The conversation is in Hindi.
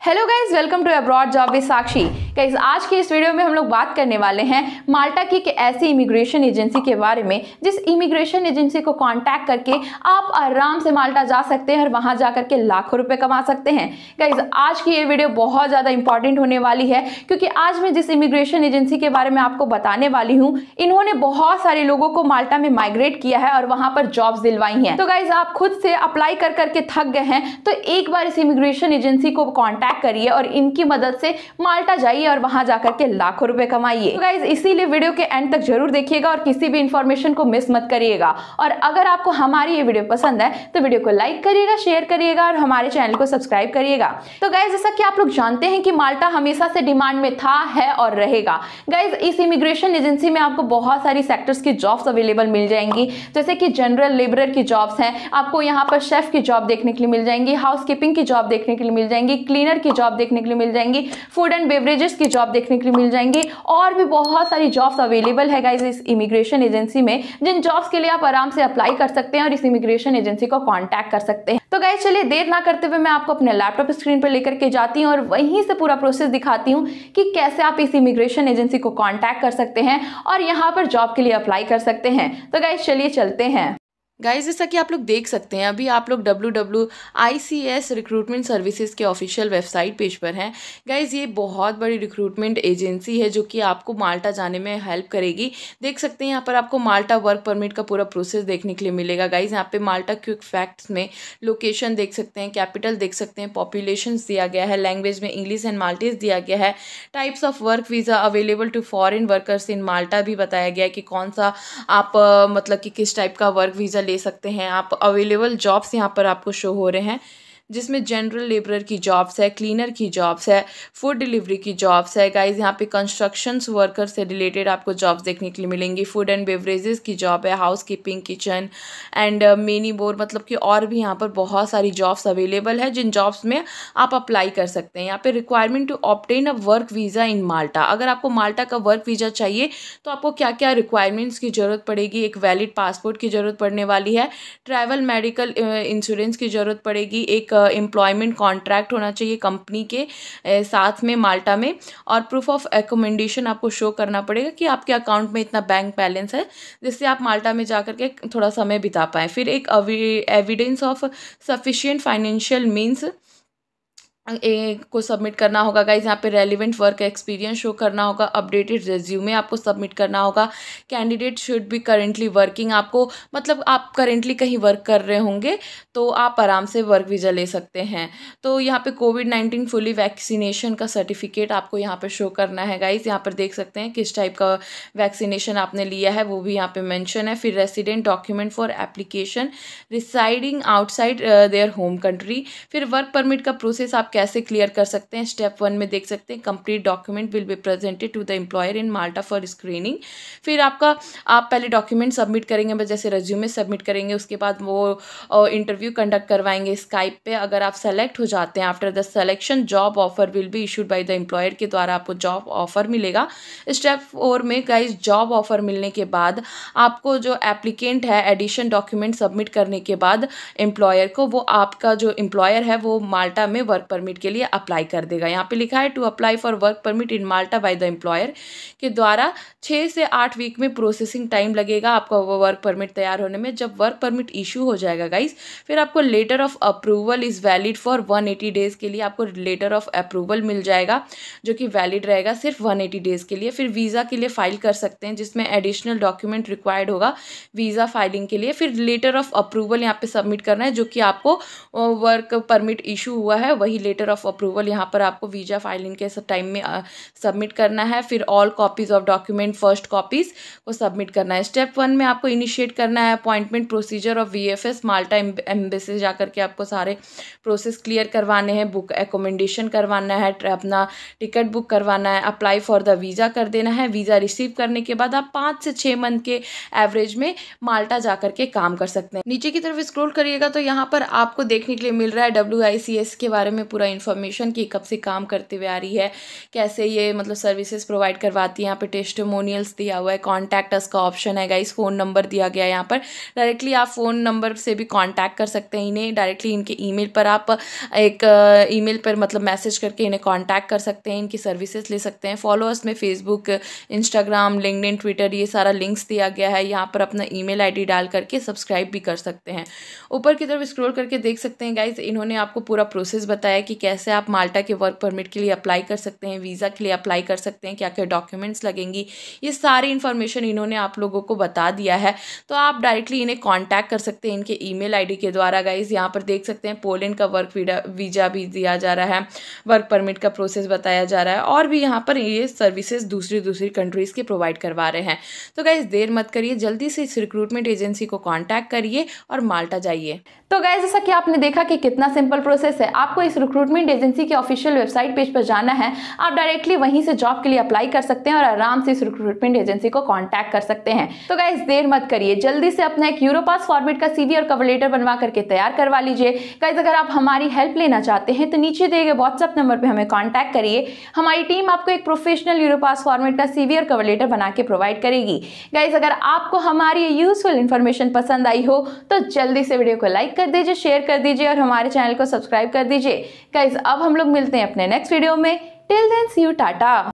Hello guys, welcome to Abroad Job with Sakshi. Guys आज की इस वीडियो में हम लोग बात करने वाले हैं माल्टा की एक ऐसी इमिग्रेशन एजेंसी के बारे में जिस इमिग्रेशन एजेंसी को कॉन्टैक्ट करके आप आराम से माल्टा जा सकते हैं और वहां जा करके लाखों रुपए कमा सकते हैं गाइज आज की ये वीडियो बहुत ज़्यादा इंपॉर्टेंट होने वाली है क्योंकि आज मैं जिस इमिग्रेशन एजेंसी के बारे में आपको बताने वाली हूँ इन्होंने बहुत सारे लोगों को माल्टा में माइग्रेट किया है और वहाँ पर जॉब्स दिलवाई हैं तो गाइज आप खुद से अप्लाई कर करके थक गए हैं तो एक बार इस इमिग्रेशन एजेंसी को कॉन्टैक्ट करिए और इनकी मदद से माल्टा जाइए और वहां जाकर के लाखों रुपए कमाइए तो गाइज इसीलिए वीडियो के एंड तक जरूर देखिएगा और किसी भी इन्फॉर्मेशन को मिस मत करिएगा और अगर आपको हमारी ये वीडियो पसंद है तो वीडियो को लाइक करिएगा शेयर करिएगा और हमारे चैनल को सब्सक्राइब करिएगा तो गाइज जैसा कि आप लोग जानते हैं कि माल्टा हमेशा से डिमांड में था है और रहेगा गाइज इस इमिग्रेशन एजेंसी में आपको बहुत सारी सेक्टर्स की जॉब्स अवेलेबल मिल जाएंगी जैसे कि जनरल लेबर की जॉब्स हैं आपको यहाँ पर शेफ की जॉब देखने के लिए मिल जाएंगी हाउसकीपिंग की जॉब देखने के लिए मिल जाएंगी क्लीनर की जॉब देखने के लिए मिल जाएंगी फूड एंड बेवरेजेस के जॉब देखने के लिए मिल जाएंगे और भी बहुत सारी जॉब्स अवेलेबल है गाइज इस इमिग्रेशन एजेंसी में जिन जॉब्स के लिए आप आराम से अप्लाई कर सकते हैं और इस इमिग्रेशन एजेंसी को कॉन्टैक्ट कर सकते हैं तो गाइज चलिए देर ना करते हुए मैं आपको अपने लैपटॉप स्क्रीन पर लेकर के जाती हूँ और वहीं से पूरा प्रोसेस दिखाती हूँ कि कैसे आप इस इमिग्रेशन एजेंसी को कॉन्टैक्ट कर सकते हैं और यहाँ पर जॉब के लिए अप्लाई कर सकते हैं तो गाइज चलिए चलते हैं गाइस जैसा कि आप लोग देख सकते हैं अभी आप लोग W W I C S recruitment services के ऑफिशियल वेबसाइट पेज पर हैं गाइस ये बहुत बड़ी रिक्रूटमेंट एजेंसी है जो कि आपको माल्टा जाने में हेल्प करेगी देख सकते हैं यहाँ पर आपको माल्टा वर्क परमिट का पूरा प्रोसेस देखने के लिए मिलेगा गाइज यहाँ पे माल्टा क्विक फैक्ट्स में लोकेशन देख सकते हैं कैपिटल देख सकते हैं पॉपुलेशन दिया गया है लैंग्वेज में इंग्लिश एंड माल्टीज दिया गया है types of work visa available to foreign workers in Malta भी बताया गया है कि कौन सा आप मतलब कि किस टाइप का वर्क वीज़ा ले सकते हैं आप अवेलेबल जॉब्स यहाँ पर आपको शो हो रहे हैं जिसमें जनरल लेबरर की जॉब्स है क्लीनर की जॉब्स है फूड डिलीवरी की जॉब्स है गाइज यहाँ पे कंस्ट्रक्शन वर्कर से रिलेटेड आपको जॉब्स देखने के लिए मिलेंगी फूड एंड बेवरेजेस की जॉब है housekeeping kitchen and many more मतलब कि और भी यहाँ पर बहुत सारी जॉब्स अवेलेबल है जिन जॉब्स में आप अप्लाई कर सकते हैं यहाँ पे requirement to obtain a work visa in Malta अगर आपको माल्टा का वर्क वीज़ा चाहिए तो आपको क्या क्या रिक्वायरमेंट्स की ज़रूरत पड़ेगी एक वैलिड पासपोर्ट की ज़रूरत पड़ने वाली है ट्रैवल मेडिकल इंश्योरेंस की ज़रूरत पड़ेगी एक एम्प्लॉयमेंट कॉन्ट्रैक्ट होना चाहिए कंपनी के साथ में माल्टा में और प्रूफ ऑफ एकोमेंडेशन आपको शो करना पड़ेगा कि आपके अकाउंट में इतना बैंक बैलेंस है जिससे आप माल्टा में जा करके थोड़ा समय बिता पाएँ फिर एक evidence of sufficient financial means ए को सबमिट करना होगा गाइज यहाँ पे रेलिवेंट वर्क एक्सपीरियंस शो करना होगा अपडेटेड रिज्यूमे आपको सबमिट करना होगा candidate should be currently working आपको मतलब आप करेंटली कहीं वर्क कर रहे होंगे तो आप आराम से वर्क वीज़ा ले सकते हैं तो यहाँ पे कोविड नाइन्टीन फुली वैक्सीनेशन का सर्टिफिकेट आपको यहाँ पर शो करना है गाइज यहाँ पर देख सकते हैं किस टाइप का वैक्सीनेशन आपने लिया है वो भी यहाँ पर मैंशन है फिर resident document for application residing outside their home country फिर वर्क परमिट का प्रोसेस आप कैसे क्लियर कर सकते हैं स्टेप वन में देख सकते हैं complete document will be presented to the employer in Malta for screening फिर आपका आप पहले डॉक्यूमेंट सबमिट करेंगे जैसे रेज्यूमे सबमिट करेंगे उसके बाद वो इंटरव्यू कंडक्ट करवाएंगे स्काइप पे अगर आप सेलेक्ट हो जाते हैं after the selection job offer will be issued by the employer के द्वारा आपको जॉब ऑफर मिलेगा स्टेप फोर में गाइज जॉब ऑफर मिलने के बाद आपको जो एप्लीकेंट है एडिशन डॉक्यूमेंट सबमिट करने के बाद एम्प्लॉयर को वो आपका जो एम्प्लॉयर है वो माल्टा में वर्क परमिट परमिट के लिए अप्लाई कर देगा यहाँ पे लिखा है to apply for work permit in Malta by the employer के द्वारा छः से आठ वीक में प्रोसेसिंग टाइम लगेगा आपका वो वर्क परमिट तैयार होने में जब वर्क परमिट इशू हो जाएगा गाइज फिर आपको letter of approval is valid for one eighty days के लिए आपको लेटर ऑफ अप्रूवल मिल जाएगा जो कि वैलिड रहेगा सिर्फ वन एटी डेज़ के लिए फिर वीज़ा के लिए फ़ाइल कर सकते हैं जिसमें एडिशनल डॉक्यूमेंट रिक्वायर्ड होगा वीज़ा फाइलिंग के लिए फिर लेटर ऑफ अप्रूवल यहाँ पे सबमिट करना है जो कि आपको वर्क परमिट इशू हुआ है वही लेटर ऑफ अप्रूवल यहाँ पर आपको वीज़ा फाइलिंग के टाइम में सबमिट करना है फिर all copies of document first copies को सबमिट करना है स्टेप वन में आपको इनिशिएट करना है appointment procedure of V F S Malta embassy जा करके आपको सारे प्रोसेस क्लियर करवाने हैं बुक एकोमेंडेशन करवाना है अपना टिकट बुक करवाना है अप्लाई फॉर द वीज़ा कर देना है वीज़ा रिसीव करने के बाद आप पाँच से छः मंथ के एवरेज में माल्टा जा करके काम कर सकते हैं नीचे की तरफ स्क्रोल करिएगा तो यहाँ पर आपको देखने के लिए मिल रहा है डब्ल्यू के बारे में पूरा इन्फॉर्मेशन कि कब से काम करते हुए आ रही है कैसे ये मतलब सर्विसेज प्रोवाइड करवाती है यहाँ पे टेस्टमोनियल्स दिया हुआ है कॉन्टैक्ट अस का ऑप्शन है गाइस फ़ोन नंबर दिया गया है यहाँ पर डायरेक्टली आप फ़ोन नंबर से भी कॉन्टैक्ट कर सकते हैं इन्हें डायरेक्टली इनके ई पर आप एक ईमेल uh, पर मतलब मैसेज करके इन्हें कॉन्टैक्ट कर सकते हैं इनकी सर्विसेज ले सकते हैं फॉलोअर्स में फेसबुक इंस्टाग्राम इन ट्विटर ये सारा लिंक्स दिया गया है यहाँ पर अपना ई मेल डाल करके सब्सक्राइब भी कर सकते हैं ऊपर की तरफ स्क्रोल करके देख सकते हैं गाइज इन्होंने आपको पूरा प्रोसेस बताया कि कैसे आप माल्टा के वर्क परमिट के लिए अप्लाई कर सकते हैं वीज़ा के लिए अप्लाई कर सकते हैं क्या क्या डॉक्यूमेंट्स लगेंगी ये सारी इन्फॉर्मेशन इन्होंने आप लोगों को बता दिया है तो आप डायरेक्टली इन्हें कॉन्टैक्ट कर सकते हैं इनके ई मेल के द्वारा गाइज यहाँ पर देख सकते हैं पोलैंड का वर्क वीज़ा भी दिया जा रहा है वर्क परमिट का प्रोसेस बताया जा रहा है और भी यहाँ पर ये सर्विसेज दूसरी दूसरी कंट्रीज़ के प्रोवाइड करवा रहे हैं तो गाइज देर मत करिए जल्दी से इस रिक्रूटमेंट एजेंसी को कॉन्टैक्ट करिए और माल्टा जाइए तो गाइज जैसा कि आपने देखा कि कितना सिंपल प्रोसेस है आपको इस रिक्रूट रिक्रूटमेंट एजेंसी के ऑफिशियल वेबसाइट पेज पर जाना है आप डायरेक्टली वहीं से जॉब के लिए अप्लाई कर सकते हैं और आराम से इस रिक्रूटमेंट एजेंसी को कॉन्टैक्ट कर सकते हैं तो गाइज देर मत करिए जल्दी से अपना एक यूरोपास फॉर्मेट का सीवी और कवर लेटर बनवा करके तैयार करवा लीजिए गाइज अगर आप हमारी हेल्प लेना चाहते हैं तो नीचे दिए गए व्हाट्सअप नंबर पर हमें कॉन्टैक्ट करिए हमारी टीम आपको एक प्रोफेशनल यूरोपास फॉर्मेट का सीवी और कवर लेटर बना के प्रोवाइड करेगी गाइज अगर आपको हमारी यूजफुल इन्फॉर्मेशन पसंद आई हो तो जल्दी से वीडियो को लाइक कर दीजिए शेयर कर दीजिए और हमारे चैनल को सब्सक्राइब कर दीजिए गाइज अब हम लोग मिलते हैं अपने नेक्स्ट वीडियो में till then see you Tata